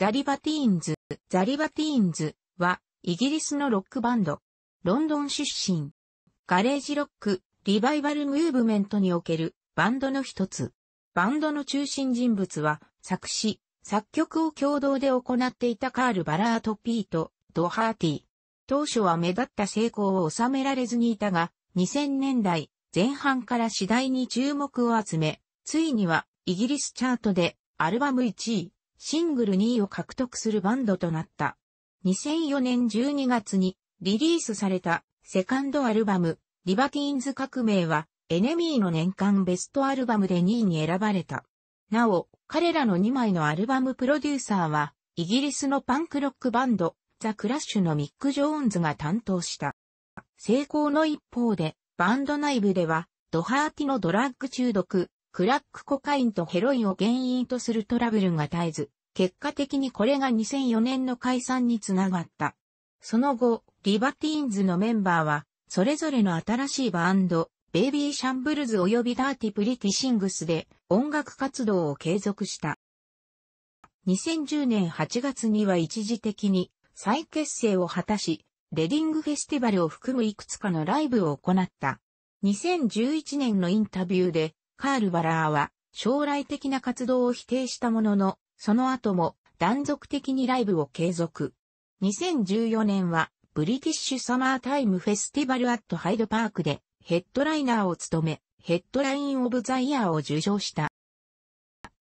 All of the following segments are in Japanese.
ザリバティーンズ、ザリバティーンズは、イギリスのロックバンド。ロンドン出身。ガレージロック、リバイバルムーブメントにおけるバンドの一つ。バンドの中心人物は、作詞、作曲を共同で行っていたカール・バラート・ピート、ドハーティ。当初は目立った成功を収められずにいたが、2000年代前半から次第に注目を集め、ついにはイギリスチャートでアルバム1位、シングル2位を獲得するバンドとなった。2004年12月にリリースされたセカンドアルバム、リバティーンズ革命は、エネミーの年間ベストアルバムで2位に選ばれた。なお、彼らの2枚のアルバムプロデューサーは、イギリスのパンクロックバンド、ザ・クラッシュのミック・ジョーンズが担当した。成功の一方で、バンド内部では、ドハーティのドラッグ中毒、クラックコカインとヘロインを原因とするトラブルが絶えず、結果的にこれが2004年の解散につながった。その後、リバティーンズのメンバーは、それぞれの新しいバンド、ベイビーシャンブルズ及びダーティプリティシングスで音楽活動を継続した。2010年8月には一時的に再結成を果たし、レディングフェスティバルを含むいくつかのライブを行った。2011年のインタビューで、カール・バラーは将来的な活動を否定したものの、その後も断続的にライブを継続。2014年はブリティッシュサマータイムフェスティバルアットハイドパークでヘッドライナーを務め、ヘッドラインオブザイヤーを受賞した。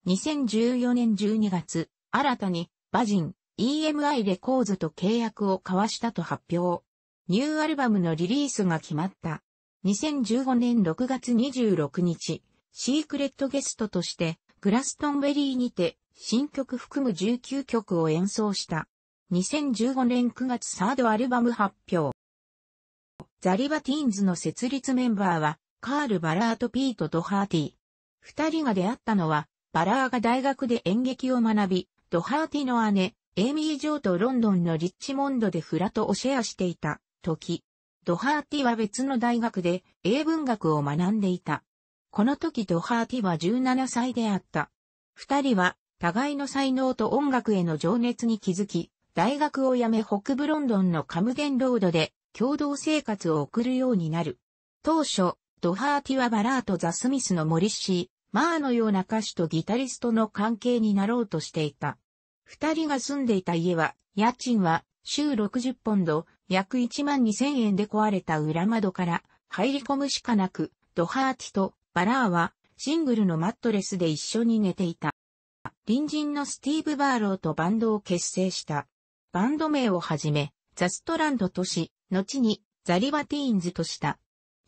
2014年12月、新たにバジン EMI レコーズと契約を交わしたと発表。ニューアルバムのリリースが決まった。2015年6月26日、シークレットゲストとして、グラストンベリーにて、新曲含む19曲を演奏した。2015年9月サードアルバム発表。ザリバティーンズの設立メンバーは、カール・バラーとピート・ドハーティー。二人が出会ったのは、バラーが大学で演劇を学び、ドハーティの姉、エイミー・ジョーとロンドンのリッチモンドでフラトをシェアしていた時、ドハーティは別の大学で英文学を学んでいた。この時ドハーティは17歳であった。二人は、互いの才能と音楽への情熱に気づき、大学を辞め北部ロンドンのカムデンロードで共同生活を送るようになる。当初、ドハーティはバラーとザ・スミスのモリッシー、マーのような歌手とギタリストの関係になろうとしていた。二人が住んでいた家は、家賃は週60ポンド、約1万2000円で壊れた裏窓から入り込むしかなく、ドハーティとバラーはシングルのマットレスで一緒に寝ていた。隣人のスティーブ・バーローとバンドを結成した。バンド名をはじめ、ザ・ストランドとし、後にザ・リバティーンズとした。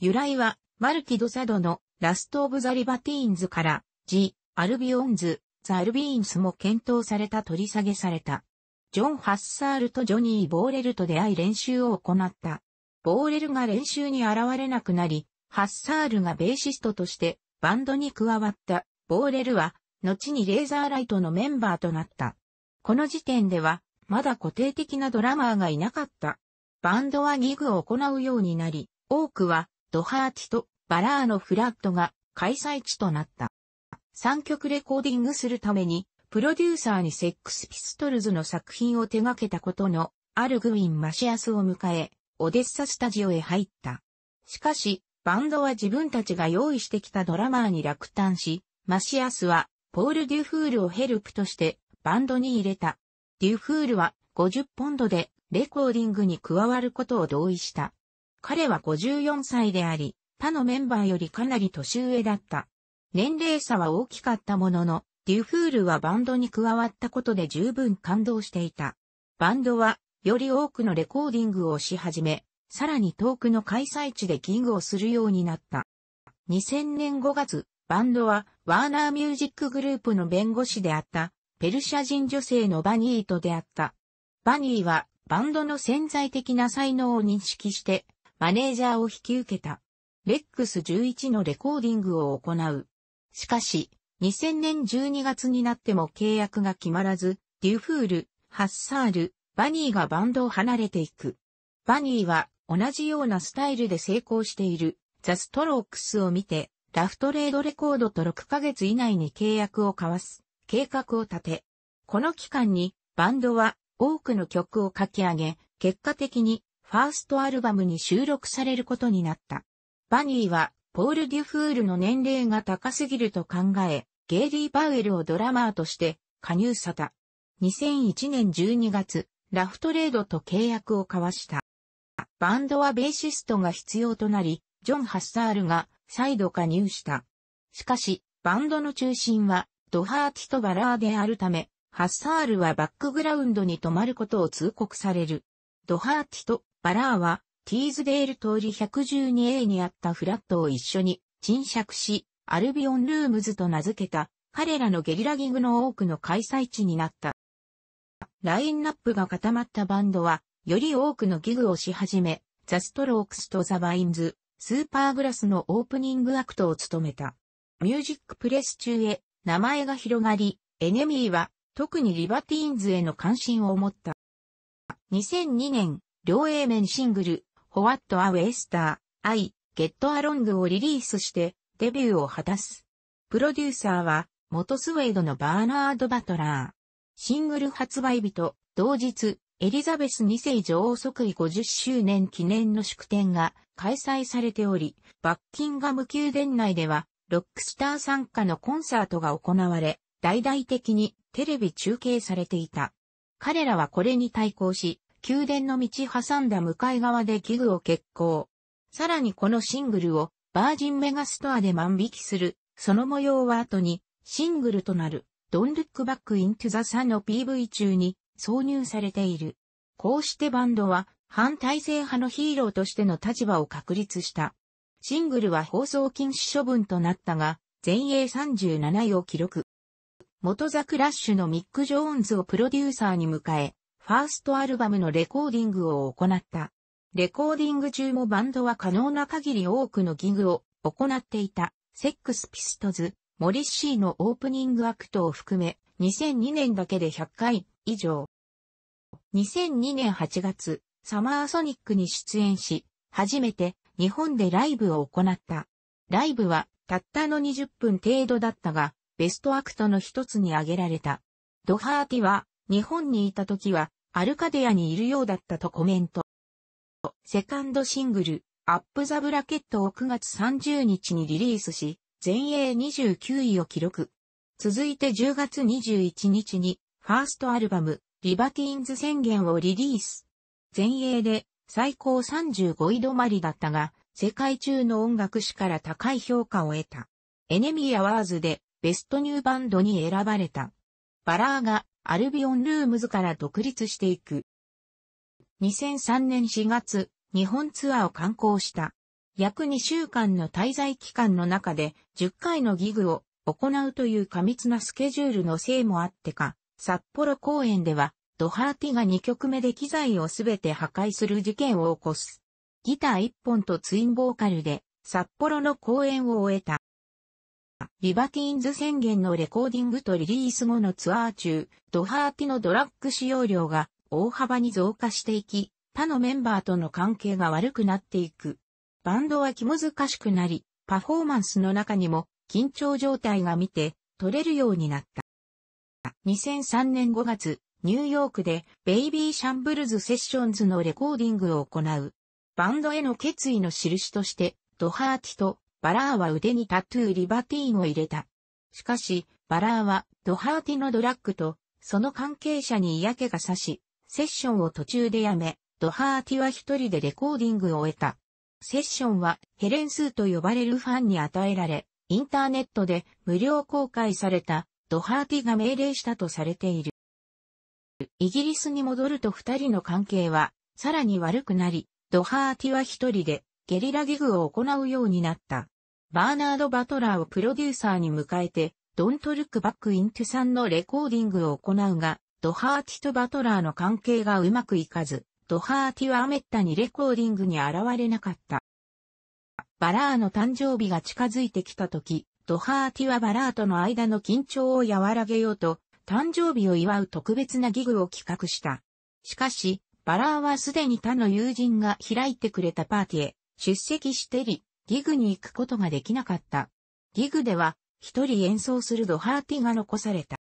由来は、マルキド・サドのラスト・オブ・ザ・リバティーンズから、ジ・アルビオンズ、ザ・アルビーンスも検討された取り下げされた。ジョン・ハッサールとジョニー・ボーレルと出会い練習を行った。ボーレルが練習に現れなくなり、ハッサールがベーシストとしてバンドに加わったボーレルは、後にレーザーライトのメンバーとなった。この時点では、まだ固定的なドラマーがいなかった。バンドはギグを行うようになり、多くはドハーティとバラーのフラットが開催地となった。3曲レコーディングするために、プロデューサーにセックスピストルズの作品を手掛けたことの、あるグウィン・マシアスを迎え、オデッサスタジオへ入った。しかし、バンドは自分たちが用意してきたドラマーに落胆し、マシアスは、ポール・デュフールをヘルプとして、バンドに入れた。デュフールは、50ポンドで、レコーディングに加わることを同意した。彼は54歳であり、他のメンバーよりかなり年上だった。年齢差は大きかったものの、デュフールはバンドに加わったことで十分感動していた。バンドは、より多くのレコーディングをし始め、さらに遠くの開催地でギグをするようになった。2000年5月、バンドはワーナーミュージックグループの弁護士であったペルシャ人女性のバニーと出会った。バニーはバンドの潜在的な才能を認識してマネージャーを引き受けた。レックス11のレコーディングを行う。しかし、2000年12月になっても契約が決まらず、デュフール、ハッサール、バニーがバンドを離れていく。バニーは同じようなスタイルで成功しているザ・ストロークスを見て、ラフトレードレコードと6ヶ月以内に契約を交わす計画を立て、この期間にバンドは多くの曲を書き上げ、結果的にファーストアルバムに収録されることになった。バニーはポール・デュフールの年齢が高すぎると考え、ゲイリー・バウエルをドラマーとして加入さた。2001年12月、ラフトレードと契約を交わした。バンドはベーシストが必要となり、ジョン・ハッサールが再度加入した。しかし、バンドの中心はドハーティとバラーであるため、ハッサールはバックグラウンドに泊まることを通告される。ドハーティとバラーはティーズデール通り 112A にあったフラットを一緒に沈借し、アルビオンルームズと名付けた彼らのゲリラギングの多くの開催地になった。ラインナップが固まったバンドはより多くのギグをし始め、ザ・ストロークスとザ・バインズ、スーパーグラスのオープニングアクトを務めた。ミュージックプレス中へ名前が広がり、エネミーは特にリバティーンズへの関心を持った。2002年、両 A 面シングル、ホワット・ア・ウェスター、アイ、ゲット・アロングをリリースしてデビューを果たす。プロデューサーは元スウェードのバーナード・バトラー。シングル発売日と同日、エリザベス2世女王即位50周年記念の祝典が開催されており、バッキンガム宮殿内では、ロックスター参加のコンサートが行われ、大々的にテレビ中継されていた。彼らはこれに対抗し、宮殿の道挟んだ向かい側で器具を決行。さらにこのシングルをバージンメガストアで万引きする、その模様は後にシングルとなる、Don't Look Back into the Sun の PV 中に挿入されている。こうしてバンドは反体制派のヒーローとしての立場を確立した。シングルは放送禁止処分となったが、全英37位を記録。元ザクラッシュのミック・ジョーンズをプロデューサーに迎え、ファーストアルバムのレコーディングを行った。レコーディング中もバンドは可能な限り多くのギグを行っていた、セックスピストズ、モリッシーのオープニングアクトを含め、2002年だけで100回以上。2002年8月、サマーソニックに出演し、初めて日本でライブを行った。ライブはたったの20分程度だったが、ベストアクトの一つに挙げられた。ドハーティは日本にいた時はアルカデアにいるようだったとコメント。セカンドシングル、アップザブラケットを9月30日にリリースし、全英29位を記録。続いて10月21日にファーストアルバム、リバティーンズ宣言をリリース。前衛で最高35位止まりだったが、世界中の音楽史から高い評価を得た。エネミーアワーズでベストニューバンドに選ばれた。バラーがアルビオンルームズから独立していく。2003年4月、日本ツアーを観光した。約2週間の滞在期間の中で10回のギグを行うという過密なスケジュールのせいもあってか、札幌公演では、ドハーティが2曲目で機材をすべて破壊する事件を起こす。ギター1本とツインボーカルで、札幌の公演を終えた。リバティーンズ宣言のレコーディングとリリース後のツアー中、ドハーティのドラッグ使用量が大幅に増加していき、他のメンバーとの関係が悪くなっていく。バンドは気難しくなり、パフォーマンスの中にも緊張状態が見て取れるようになった。2003年5月、ニューヨークでベイビーシャンブルズセッションズのレコーディングを行う。バンドへの決意の印として、ドハーティとバラーは腕にタトゥーリバティーンを入れた。しかし、バラーはドハーティのドラッグとその関係者に嫌気がさし、セッションを途中でやめ、ドハーティは一人でレコーディングを終えた。セッションはヘレンスーと呼ばれるファンに与えられ、インターネットで無料公開されたドハーティが命令したとされている。イギリスに戻ると二人の関係は、さらに悪くなり、ドハーティは一人で、ゲリラギグを行うようになった。バーナード・バトラーをプロデューサーに迎えて、ドントルックバックイントゥさんのレコーディングを行うが、ドハーティとバトラーの関係がうまくいかず、ドハーティはアメッタにレコーディングに現れなかった。バラーの誕生日が近づいてきた時、ドハーティワ・バラーとの間の緊張を和らげようと、誕生日を祝う特別なギグを企画した。しかし、バラーはすでに他の友人が開いてくれたパーティーへ出席してり、ギグに行くことができなかった。ギグでは、一人演奏するドハーティが残された。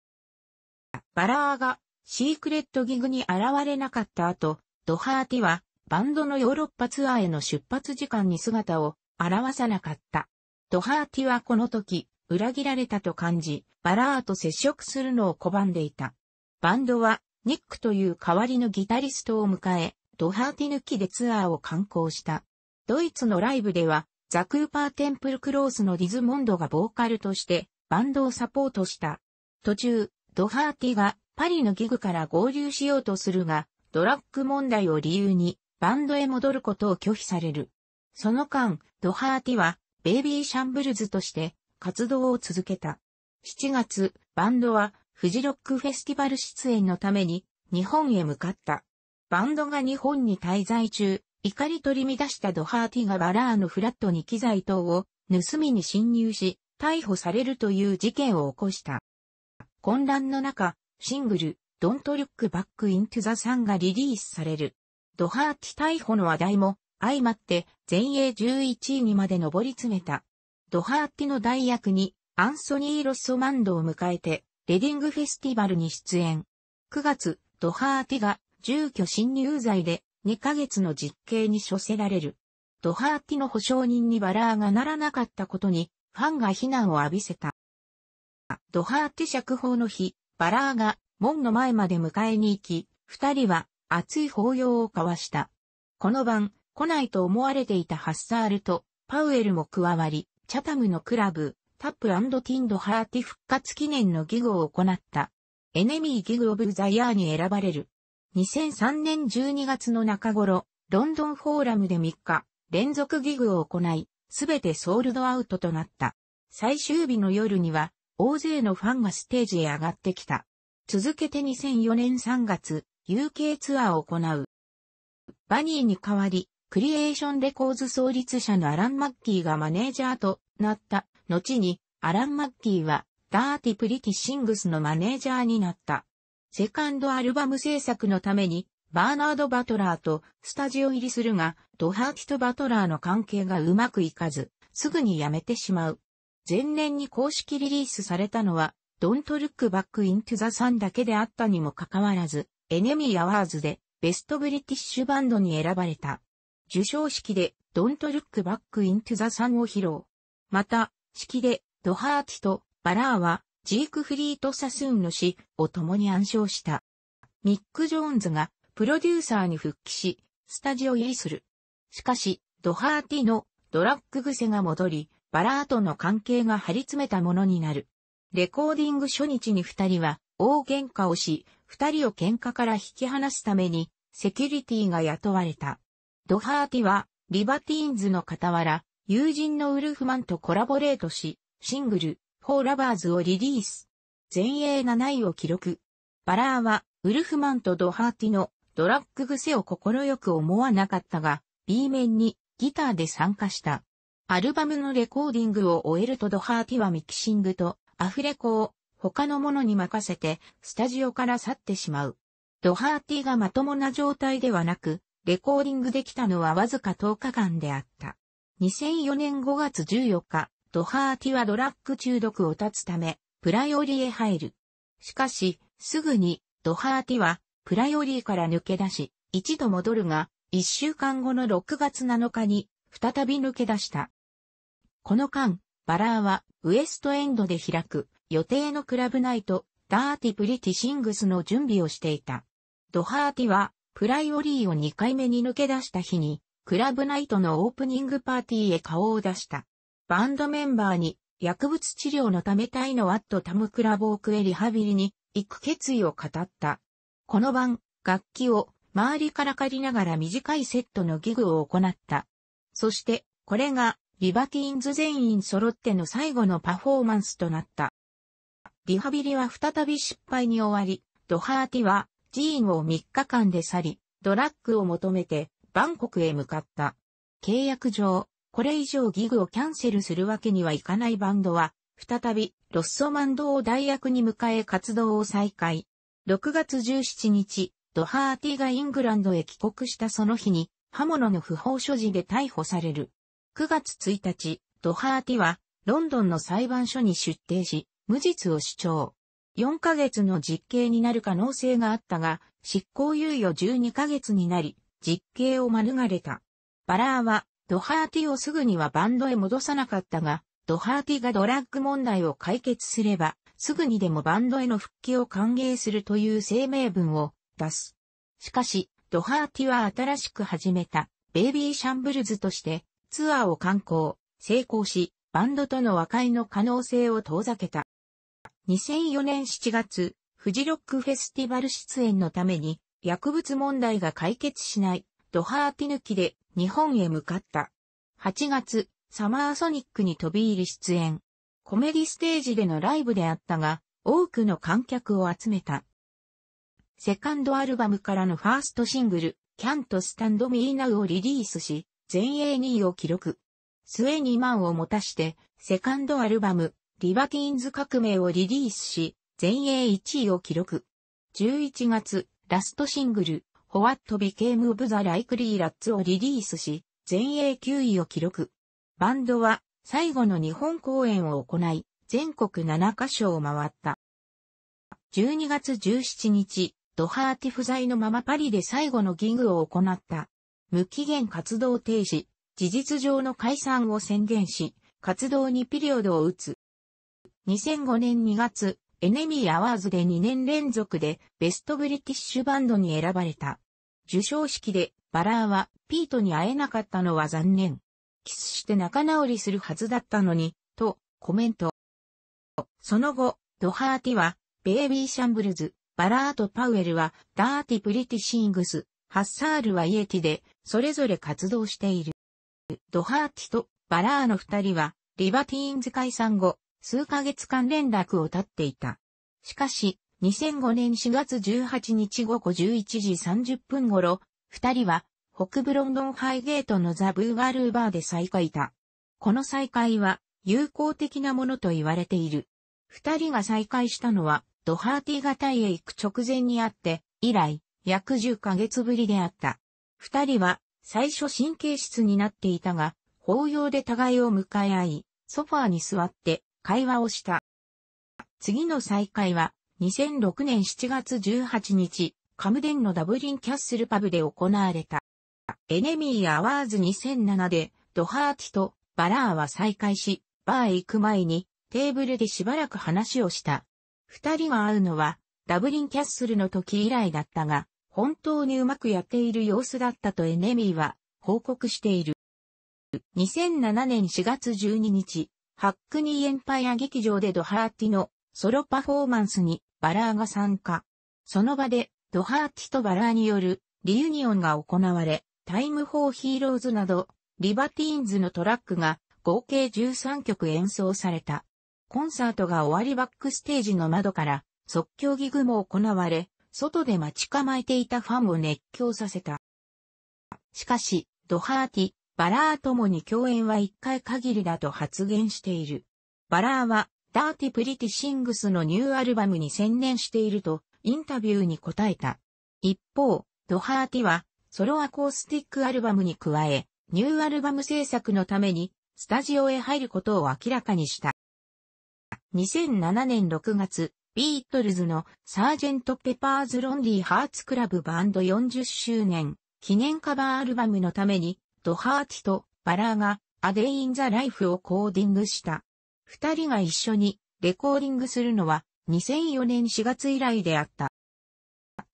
バラーがシークレットギグに現れなかった後、ドハーティはバンドのヨーロッパツアーへの出発時間に姿を現さなかった。ドハーティはこの時、裏切られたと感じ、バラーと接触するのを拒んでいた。バンドは、ニックという代わりのギタリストを迎え、ドハーティ抜きでツアーを観光した。ドイツのライブでは、ザ・クーパー・テンプル・クロースのディズモンドがボーカルとして、バンドをサポートした。途中、ドハーティがパリのギグから合流しようとするが、ドラッグ問題を理由に、バンドへ戻ることを拒否される。その間、ドハーティは、ベイビーシャンブルズとして活動を続けた。7月、バンドはフジロックフェスティバル出演のために日本へ向かった。バンドが日本に滞在中、怒り取り乱したドハーティがバラーのフラットに機材等を盗みに侵入し、逮捕されるという事件を起こした。混乱の中、シングル、Don't Look Back Into the Sun がリリースされる。ドハーティ逮捕の話題も相まって全英11位にまで上り詰めた。ドハーティの代役にアンソニー・ロッソマンドを迎えて、レディングフェスティバルに出演。9月、ドハーティが住居侵入罪で2ヶ月の実刑に処せられる。ドハーティの保証人にバラーがならなかったことに、ファンが非難を浴びせた。ドハーティ釈放の日、バラーが門の前まで迎えに行き、二人は熱い抱擁を交わした。この晩、来ないと思われていたハッサールとパウエルも加わり、チャタムのクラブ、タップティンドハーティ復活記念のギグを行った。エネミーギグオブザイヤーに選ばれる。2003年12月の中頃、ロンドンフォーラムで3日、連続ギグを行い、すべてソールドアウトとなった。最終日の夜には、大勢のファンがステージへ上がってきた。続けて2004年3月、UK ツアーを行う。バニーに代わり、クリエーションレコーズ創立者のアラン・マッキーがマネージャーとなった。後に、アラン・マッキーは、ダーティプリティシングスのマネージャーになった。セカンドアルバム制作のために、バーナード・バトラーとスタジオ入りするが、ドハーティとバトラーの関係がうまくいかず、すぐに辞めてしまう。前年に公式リリースされたのは、Don't Look Back Into the Sun だけであったにもかかわらず、エネミー・アワーズでベストブリティッシュバンドに選ばれた。受賞式で Don't Look Back into the Sun を披露。また、式でドハーティとバラーはジークフリート・サスーンの詩を共に暗唱した。ミック・ジョーンズがプロデューサーに復帰し、スタジオ入りする。しかし、ドハーティのドラッグ癖が戻り、バラーとの関係が張り詰めたものになる。レコーディング初日に二人は大喧嘩をし、二人を喧嘩から引き離すためにセキュリティが雇われた。ドハーティは、リバティーンズの傍ら、友人のウルフマンとコラボレートし、シングル、フォーラバーズをリリース。前衛7位を記録。バラーは、ウルフマンとドハーティのドラッグ癖を心よく思わなかったが、B 面にギターで参加した。アルバムのレコーディングを終えるとドハーティはミキシングとアフレコを他のものに任せてスタジオから去ってしまう。ドハーティがまともな状態ではなく、レコーディングできたのはわずか10日間であった。2004年5月14日、ドハーティはドラッグ中毒を断つため、プライオリへ入る。しかし、すぐに、ドハーティは、プライオリから抜け出し、一度戻るが、一週間後の6月7日に、再び抜け出した。この間、バラーは、ウエストエンドで開く、予定のクラブナイト、ダーティプリティシングスの準備をしていた。ドハーティは、プライオリーを2回目に抜け出した日に、クラブナイトのオープニングパーティーへ顔を出した。バンドメンバーに、薬物治療のためタイのワットタムクラボークへリハビリに行く決意を語った。この晩、楽器を周りから借りながら短いセットのギグを行った。そして、これが、リバティーンズ全員揃っての最後のパフォーマンスとなった。リハビリは再び失敗に終わり、ドハーティは寺院を3日間で去り、ドラッグを求めて、バンコクへ向かった。契約上、これ以上ギグをキャンセルするわけにはいかないバンドは、再び、ロッソマンドを代役に迎え活動を再開。6月17日、ドハーティがイングランドへ帰国したその日に、刃物の不法所持で逮捕される。9月1日、ドハーティは、ロンドンの裁判所に出廷し、無実を主張。4ヶ月の実刑になる可能性があったが、執行猶予12ヶ月になり、実刑を免れた。バラーは、ドハーティをすぐにはバンドへ戻さなかったが、ドハーティがドラッグ問題を解決すれば、すぐにでもバンドへの復帰を歓迎するという声明文を出す。しかし、ドハーティは新しく始めた、ベイビーシャンブルズとして、ツアーを観光、成功し、バンドとの和解の可能性を遠ざけた。2004年7月、フジロックフェスティバル出演のために、薬物問題が解決しない、ドハーティ抜きで日本へ向かった。8月、サマーソニックに飛び入り出演。コメディステージでのライブであったが、多くの観客を集めた。セカンドアルバムからのファーストシングル、Can't Stand Me Now をリリースし、全英2位を記録。末に満を持たして、セカンドアルバム、リバティーンズ革命をリリースし、全英1位を記録。11月、ラストシングル、ホワットビケームオブザライクリーラッツをリリースし、全英9位を記録。バンドは、最後の日本公演を行い、全国7カ所を回った。12月17日、ドハーティ不在のままパリで最後のギングを行った。無期限活動停止、事実上の解散を宣言し、活動にピリオドを打つ。2005年2月、エネミーアワーズで2年連続でベストブリティッシュバンドに選ばれた。受賞式でバラーはピートに会えなかったのは残念。キスして仲直りするはずだったのに、とコメント。その後、ドハーティは、ベイビーシャンブルズ、バラーとパウエルは、ダーティプリティシングス、ハッサールはイエティで、それぞれ活動している。ドハーティとバラーの二人は、リバティーンズ解散後、数ヶ月間連絡を絶っていた。しかし、2005年4月18日午後11時30分頃、二人は北部ロンドンハイゲートのザ・ブーガルーバーで再会た。この再会は友好的なものと言われている。二人が再会したのはドハーティ型タイへ行く直前にあって、以来約10ヶ月ぶりであった。二人は最初神経質になっていたが、法要で互いを迎え合い、ソファーに座って会話をした。次の再会は、2006年7月18日、カムデンのダブリンキャッスルパブで行われた。エネミーアワーズ2007で、ドハーティとバラーは再会し、バーへ行く前に、テーブルでしばらく話をした。二人が会うのは、ダブリンキャッスルの時以来だったが、本当にうまくやっている様子だったとエネミーは報告している。2007年4月12日、ハックニーエンパイア劇場でドハーティのソロパフォーマンスにバラーが参加。その場でドハーティとバラーによるリユニオンが行われ、タイムフォーヒーローズなど、リバティーンズのトラックが合計13曲演奏された。コンサートが終わりバックステージの窓から即興ギグも行われ、外で待ち構えていたファンを熱狂させた。しかし、ドハーティ、バラーともに共演は一回限りだと発言している。バラーは、ダーティプリティシングスのニューアルバムに専念していると、インタビューに答えた。一方、ドハーティは、ソロアコースティックアルバムに加え、ニューアルバム制作のために、スタジオへ入ることを明らかにした。2007年6月、ビートルズのサージェント・ペパーズ・ロンリー・ハーツ・クラブバンド40周年記念カバーアルバムのためにドハーティとバラーがアデイン・ザ・ライフをコーディングした。二人が一緒にレコーディングするのは2004年4月以来であった。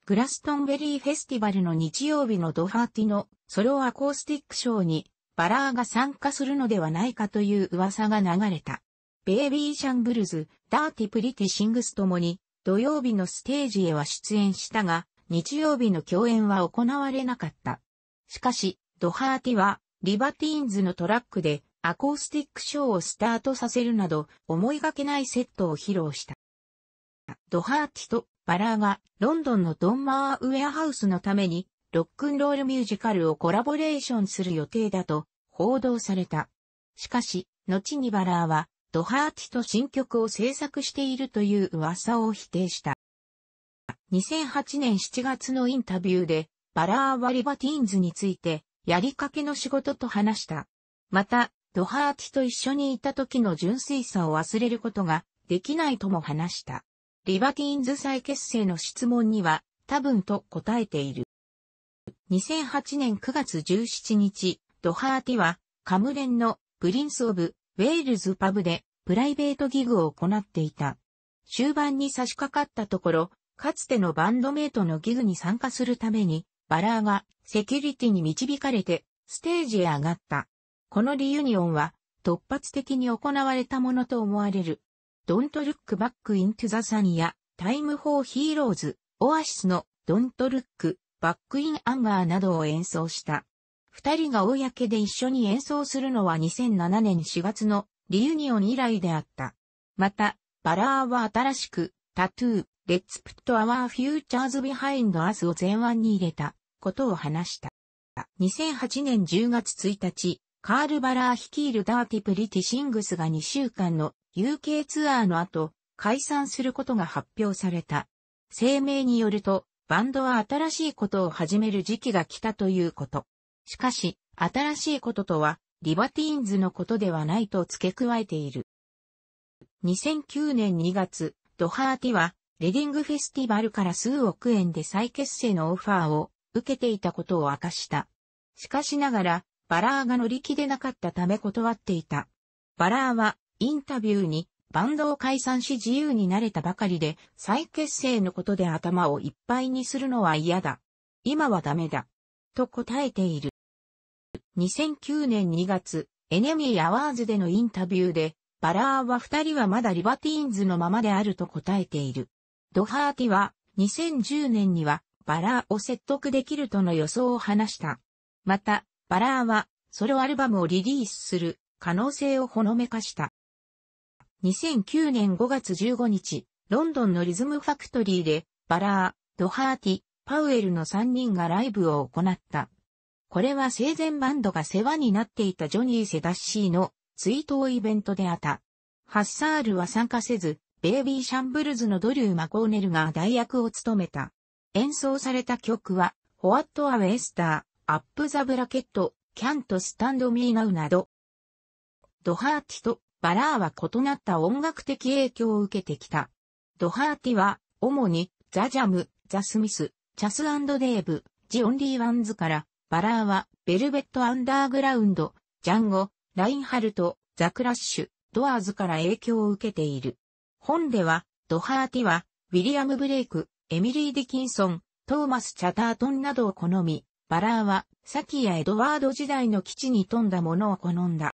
グラストンベリーフェスティバルの日曜日のドハーティのソロアコースティックショーにバラーが参加するのではないかという噂が流れた。ベイビーシャンブルズ、ダーティプリティシングスともに土曜日のステージへは出演したが、日曜日の共演は行われなかった。しかし、ドハーティは、リバティーンズのトラックで、アコースティックショーをスタートさせるなど、思いがけないセットを披露した。ドハーティとバラーが、ロンドンのドンマーウェアハウスのために、ロックンロールミュージカルをコラボレーションする予定だと、報道された。しかし、後にバラーは、ドハーティと新曲を制作しているという噂を否定した。2008年7月のインタビューで、バラーはリバティーンズについて、やりかけの仕事と話した。また、ドハーティと一緒にいた時の純粋さを忘れることができないとも話した。リバティーンズ再結成の質問には多分と答えている。2008年9月17日、ドハーティはカムレンのプリンス・オブ・ウェールズパブでプライベートギグを行っていた。終盤に差し掛かったところ、かつてのバンドメイトのギグに参加するためにバラーがセキュリティに導かれてステージへ上がった。このリユニオンは突発的に行われたものと思われる。Don't Look Back into the Sun や Time for Heroes、オアシスの Don't Look Back in Anger などを演奏した。二人が公で一緒に演奏するのは2007年4月のリユニオン以来であった。また、バラーは新しくタトゥー、レッツプットアワーフューチャーズビハインドアスを前腕に入れたことを話した。2008年10月1日、カール・バラー率いるダーティ・プリティ・シングスが2週間の UK ツアーの後、解散することが発表された。声明によると、バンドは新しいことを始める時期が来たということ。しかし、新しいこととは、リバティーンズのことではないと付け加えている。2009年2月、ドハーティは、レディングフェスティバルから数億円で再結成のオファーを受けていたことを明かした。しかしながら、バラーが乗り気でなかったため断っていた。バラーは、インタビューに、バンドを解散し自由になれたばかりで、再結成のことで頭をいっぱいにするのは嫌だ。今はダメだ。と答えている。2009年2月、エネミーアワーズでのインタビューで、バラーは二人はまだリバティーンズのままであると答えている。ドハーティは2010年にはバラーを説得できるとの予想を話した。また、バラーはソロアルバムをリリースする可能性をほのめかした。2009年5月15日、ロンドンのリズムファクトリーで、バラー、ドハーティ、パウエルの3人がライブを行った。これは生前バンドが世話になっていたジョニー・セダッシーの追悼イベントであった。ハッサールは参加せず、ベイビーシャンブルズのドリュー・マコーネルが代役を務めた。演奏された曲は、ホワット・ア・ウェスター、アップ・ザ・ブラケット、キャント・スタンド・ミー・ナウなど、ドハーティとバラーは異なった音楽的影響を受けてきた。ドハーティは、主に、ザ・ジャム、ザ・スミス、チャス・デーブ、ジ・オンリー・ワンズから、バラーは、ベルベット・アンダーグラウンド、ジャンゴ、ラインハルト、ザ・クラッシュ、ドアーズから影響を受けている。本では、ドハーティは、ウィリアム・ブレイク、エミリー・ディキンソン、トーマス・チャタートンなどを好み、バラーは、サキやエドワード時代の基地に富んだものを好んだ。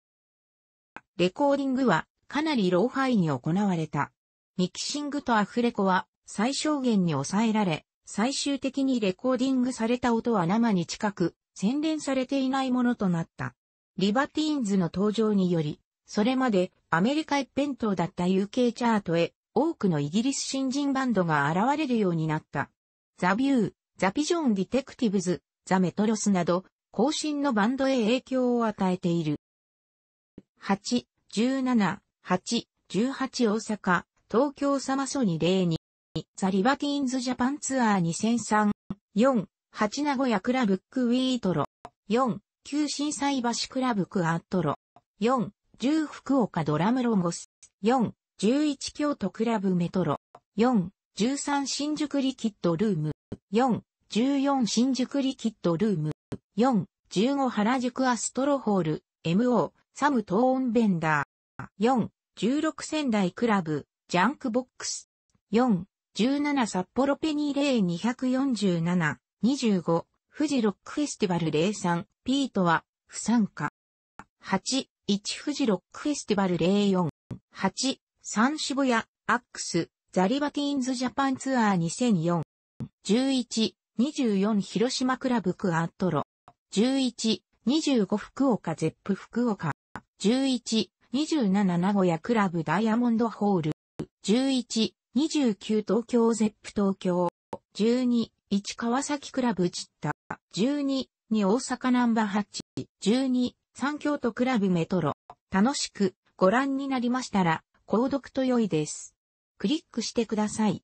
レコーディングは、かなり老廃に行われた。ミキシングとアフレコは、最小限に抑えられ、最終的にレコーディングされた音は生に近く、洗練されていないものとなった。リバティーンズの登場により、それまでアメリカ一辺倒だった UK チャートへ多くのイギリス新人バンドが現れるようになった。ザ・ビュー、ザ・ピジョン・ディテクティブズ、ザ・メトロスなど、後進のバンドへ影響を与えている。8、17、8、18大阪、東京サマソニ02、ザ・リバティーンズ・ジャパンツアー2003、4、8名古屋クラブク・ウィートロ、4、旧震災橋クラブクアットロ、4、10福岡ドラムロゴス、4、11京都クラブメトロ、4、13新宿リキッドルーム、4、14新宿リキッドルーム、4、15原宿アストロホール、MO、サムトーンベンダー、4、16仙台クラブ、ジャンクボックス、4、17札幌ペニーレイ247、25、富士ロックフェスティバル03、ピートは、不参加。8、1富士ロックフェスティバル04、8、3渋谷、アックス、ザリバティーンズジャパンツアー2004、11、24広島クラブクアットロ、11、25福岡ゼップ福岡、11、27名古屋クラブダイヤモンドホール、11、29東京ゼップ東京、12、1川崎クラブチッタ、12、2大阪ナンバー8、12、三京都クラブメトロ。楽しくご覧になりましたら、購読と良いです。クリックしてください。